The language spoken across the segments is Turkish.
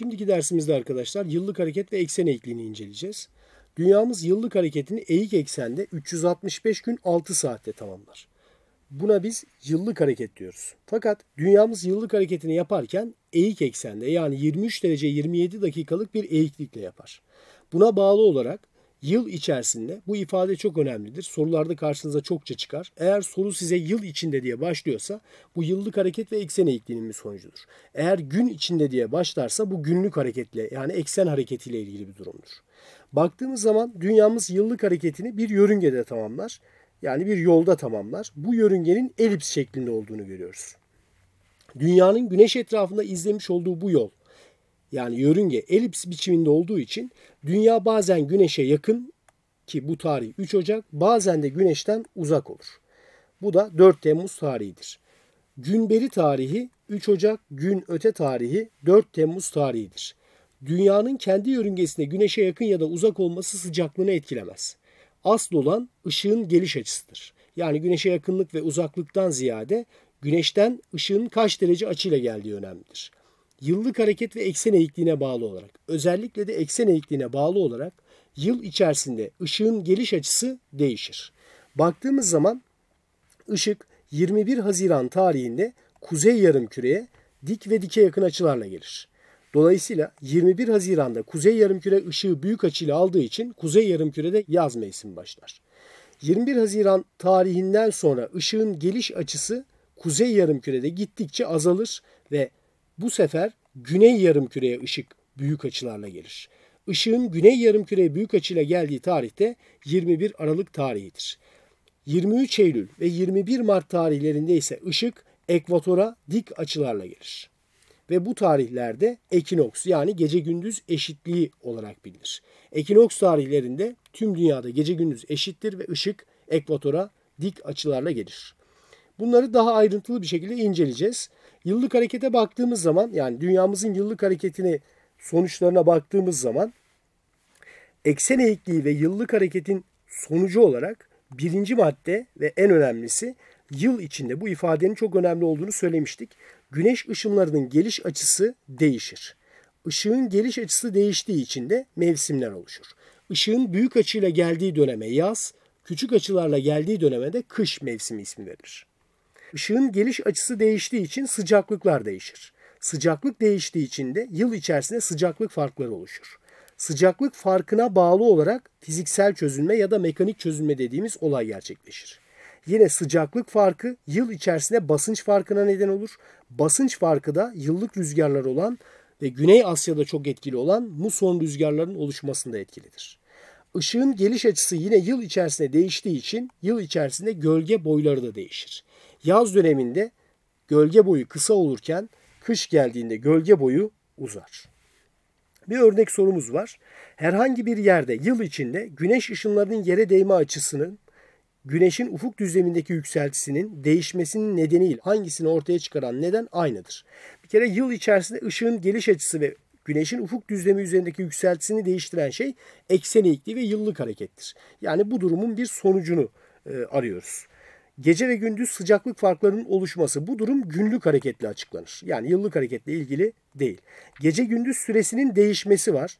Şimdiki dersimizde arkadaşlar yıllık hareket ve eksen eğikliğini inceleyeceğiz. Dünyamız yıllık hareketini eğik eksende 365 gün 6 saatte tamamlar. Buna biz yıllık hareket diyoruz. Fakat dünyamız yıllık hareketini yaparken eğik eksende yani 23 derece 27 dakikalık bir eğiklikle yapar. Buna bağlı olarak Yıl içerisinde bu ifade çok önemlidir. Sorularda karşınıza çokça çıkar. Eğer soru size yıl içinde diye başlıyorsa bu yıllık hareket ve eksen eğikliğinin bir sonucudur. Eğer gün içinde diye başlarsa bu günlük hareketle yani eksen hareketiyle ilgili bir durumdur. Baktığımız zaman dünyamız yıllık hareketini bir yörüngede tamamlar. Yani bir yolda tamamlar. Bu yörüngenin elips şeklinde olduğunu görüyoruz. Dünyanın güneş etrafında izlemiş olduğu bu yol yani yörünge elips biçiminde olduğu için dünya bazen güneşe yakın ki bu tarih 3 Ocak bazen de güneşten uzak olur. Bu da 4 Temmuz tarihidir. Günberi tarihi 3 Ocak, gün öte tarihi 4 Temmuz tarihidir. Dünyanın kendi yörüngesinde güneşe yakın ya da uzak olması sıcaklığını etkilemez. Asıl olan ışığın geliş açısıdır. Yani güneşe yakınlık ve uzaklıktan ziyade güneşten ışığın kaç derece açıyla geldiği önemlidir yıllık hareket ve eksen eğikliğine bağlı olarak özellikle de eksen eğikliğine bağlı olarak yıl içerisinde ışığın geliş açısı değişir. Baktığımız zaman ışık 21 Haziran tarihinde kuzey yarımküreye dik ve dike yakın açılarla gelir. Dolayısıyla 21 Haziran'da kuzey yarımküre ışığı büyük açıyla aldığı için kuzey yarımkürede yaz mevsimi başlar. 21 Haziran tarihinden sonra ışığın geliş açısı kuzey yarımkürede gittikçe azalır ve bu sefer güney yarımküreye ışık büyük açılarla gelir. Işığın güney yarımküreye büyük açıyla geldiği tarihte 21 Aralık tarihidir. 23 Eylül ve 21 Mart tarihlerinde ise ışık ekvatora dik açılarla gelir. Ve bu tarihlerde ekinoks yani gece gündüz eşitliği olarak bilinir. Ekinoks tarihlerinde tüm dünyada gece gündüz eşittir ve ışık ekvatora dik açılarla gelir. Bunları daha ayrıntılı bir şekilde inceleyeceğiz. Yıllık harekete baktığımız zaman yani dünyamızın yıllık hareketini sonuçlarına baktığımız zaman eksen eğikliği ve yıllık hareketin sonucu olarak birinci madde ve en önemlisi yıl içinde bu ifadenin çok önemli olduğunu söylemiştik. Güneş ışınlarının geliş açısı değişir. Işığın geliş açısı değiştiği için de mevsimler oluşur. Işığın büyük açıyla geldiği döneme yaz, küçük açılarla geldiği döneme de kış mevsimi ismi verilir. Işığın geliş açısı değiştiği için sıcaklıklar değişir. Sıcaklık değiştiği için de yıl içerisinde sıcaklık farkları oluşur. Sıcaklık farkına bağlı olarak fiziksel çözülme ya da mekanik çözülme dediğimiz olay gerçekleşir. Yine sıcaklık farkı yıl içerisinde basınç farkına neden olur. Basınç farkı da yıllık rüzgarlar olan ve Güney Asya'da çok etkili olan muson rüzgarlarının oluşmasında etkilidir. Işığın geliş açısı yine yıl içerisinde değiştiği için yıl içerisinde gölge boyları da değişir. Yaz döneminde gölge boyu kısa olurken kış geldiğinde gölge boyu uzar. Bir örnek sorumuz var. Herhangi bir yerde yıl içinde güneş ışınlarının yere değme açısının güneşin ufuk düzlemindeki yükseltisinin değişmesinin nedeniyle hangisini ortaya çıkaran neden aynıdır. Bir kere yıl içerisinde ışığın geliş açısı ve güneşin ufuk düzlemi üzerindeki yükseltisini değiştiren şey eksen ve yıllık harekettir. Yani bu durumun bir sonucunu e, arıyoruz. Gece ve gündüz sıcaklık farklarının oluşması bu durum günlük hareketle açıklanır. Yani yıllık hareketle ilgili değil. Gece gündüz süresinin değişmesi var.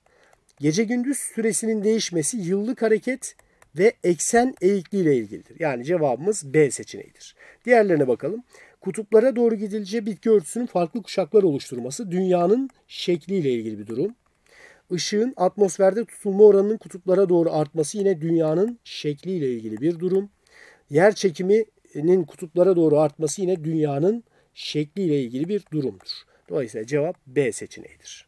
Gece gündüz süresinin değişmesi yıllık hareket ve eksen eğikliği ile ilgilidir. Yani cevabımız B seçeneğidir. Diğerlerine bakalım. Kutuplara doğru gidilce bitki örtüsünün farklı kuşaklar oluşturması dünyanın şekliyle ilgili bir durum. Işığın atmosferde tutulma oranının kutuplara doğru artması yine dünyanın şekliyle ilgili bir durum. Yer çekiminin kutuplara doğru artması yine dünyanın şekliyle ilgili bir durumdur. Dolayısıyla cevap B seçeneğidir.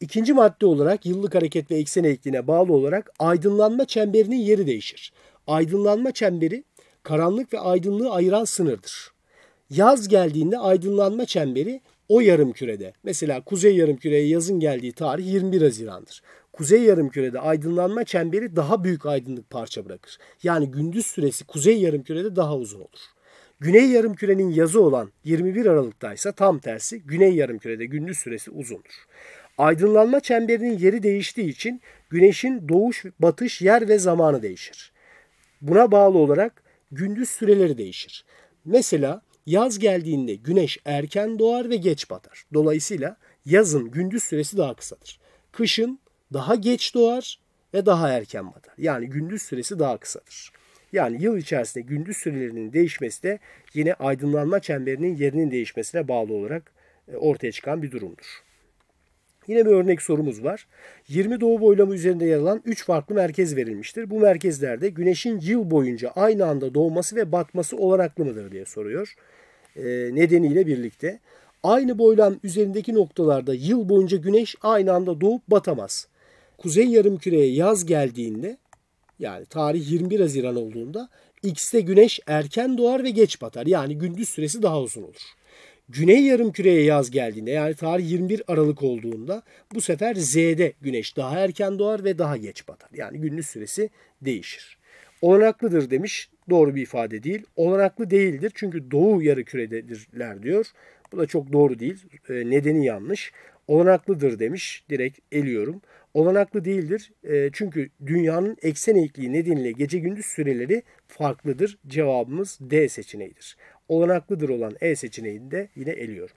İkinci madde olarak yıllık hareket ve eksen eğikliğine bağlı olarak aydınlanma çemberinin yeri değişir. Aydınlanma çemberi karanlık ve aydınlığı ayıran sınırdır. Yaz geldiğinde aydınlanma çemberi o yarım kürede. Mesela kuzey yarım küreye yazın geldiği tarih 21 Haziran'dır kuzey yarımkürede aydınlanma çemberi daha büyük aydınlık parça bırakır. Yani gündüz süresi kuzey yarımkürede daha uzun olur. Güney yarımkürenin yazı olan 21 Aralık'ta ise tam tersi güney yarımkürede gündüz süresi uzundur. Aydınlanma çemberinin yeri değiştiği için güneşin doğuş, batış, yer ve zamanı değişir. Buna bağlı olarak gündüz süreleri değişir. Mesela yaz geldiğinde güneş erken doğar ve geç batar. Dolayısıyla yazın gündüz süresi daha kısadır. Kışın daha geç doğar ve daha erken batar. Yani gündüz süresi daha kısadır. Yani yıl içerisinde gündüz sürelerinin değişmesi de yine aydınlanma çemberinin yerinin değişmesine bağlı olarak e, ortaya çıkan bir durumdur. Yine bir örnek sorumuz var. 20 doğu boylamı üzerinde yer alan 3 farklı merkez verilmiştir. Bu merkezlerde güneşin yıl boyunca aynı anda doğması ve batması olanaklı mıdır diye soruyor. E, nedeniyle birlikte. Aynı boylam üzerindeki noktalarda yıl boyunca güneş aynı anda doğup batamaz. Kuzey yarımküreye yaz geldiğinde yani tarih 21 Haziran olduğunda X'te güneş erken doğar ve geç batar. Yani gündüz süresi daha uzun olur. Güney yarımküreye yaz geldiğinde yani tarih 21 Aralık olduğunda bu sefer Z'de güneş daha erken doğar ve daha geç batar. Yani gündüz süresi değişir. Olanaklıdır demiş. Doğru bir ifade değil. Olanaklı değildir çünkü doğu yarı kürededirler diyor. Bu da çok doğru değil. E, nedeni yanlış olanaklıdır demiş. Direkt eliyorum. Olanaklı değildir. E, çünkü dünyanın eksen eğikliği nedeniyle gece gündüz süreleri farklıdır. Cevabımız D seçeneğidir. Olanaklıdır olan E seçeneğini de yine eliyorum.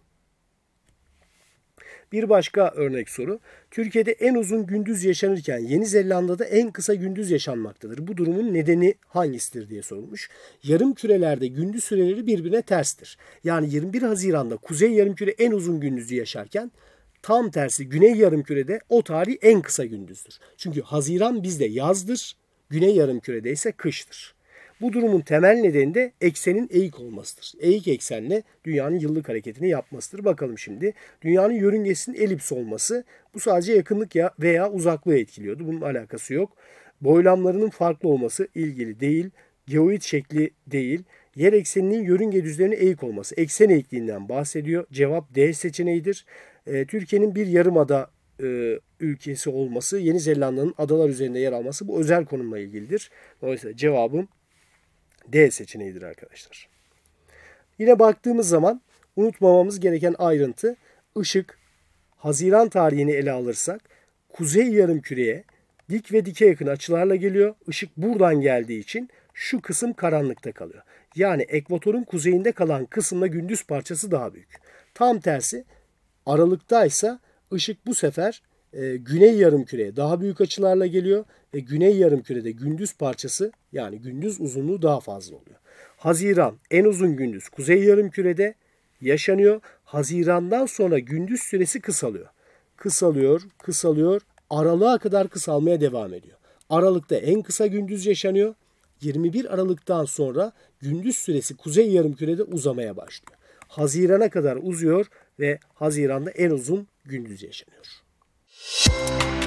Bir başka örnek soru. Türkiye'de en uzun gündüz yaşanırken Yeni Zelanda'da en kısa gündüz yaşanmaktadır. Bu durumun nedeni hangisidir diye sorulmuş. Yarım kürelerde gündüz süreleri birbirine terstir. Yani 21 Haziran'da Kuzey Yarımküre en uzun gündüzü yaşarken Tam tersi güney yarımkürede o tarih en kısa gündüzdür. Çünkü Haziran bizde yazdır, güney yarımkürede ise kıştır. Bu durumun temel nedeni de eksenin eğik olmasıdır. Eğik eksenle dünyanın yıllık hareketini yapmasıdır. Bakalım şimdi. Dünyanın yörüngesinin elips olması bu sadece yakınlık ya veya uzaklığı etkiliyordu. Bunun alakası yok. Boylamlarının farklı olması ilgili değil. Geoid şekli değil. Yer ekseninin yörünge düzlerine eğik olması. Eksen eğikliğinden bahsediyor. Cevap D seçeneğidir. Ee, Türkiye'nin bir yarımada e, ülkesi olması, Yeni Zelanda'nın adalar üzerinde yer alması bu özel konumla ilgilidir. Dolayısıyla cevabım D seçeneğidir arkadaşlar. Yine baktığımız zaman unutmamamız gereken ayrıntı ışık Haziran tarihini ele alırsak kuzey yarım küreye dik ve dike yakın açılarla geliyor. Işık buradan geldiği için şu kısım karanlıkta kalıyor. Yani ekvatorun kuzeyinde kalan kısımla gündüz parçası daha büyük. Tam tersi Aralıkta ise ışık bu sefer e, güney yarımküreye daha büyük açılarla geliyor ve güney yarımkürede gündüz parçası yani gündüz uzunluğu daha fazla oluyor. Haziran en uzun gündüz kuzey yarımkürede yaşanıyor. Hazirandan sonra gündüz süresi kısalıyor. Kısalıyor, kısalıyor. Aralığa kadar kısalmaya devam ediyor. Aralıkta en kısa gündüz yaşanıyor. 21 Aralık'tan sonra gündüz süresi kuzey yarımkürede uzamaya başlıyor. Hazirana kadar uzuyor ve Haziran'da en uzun gündüz yaşanıyor. Müzik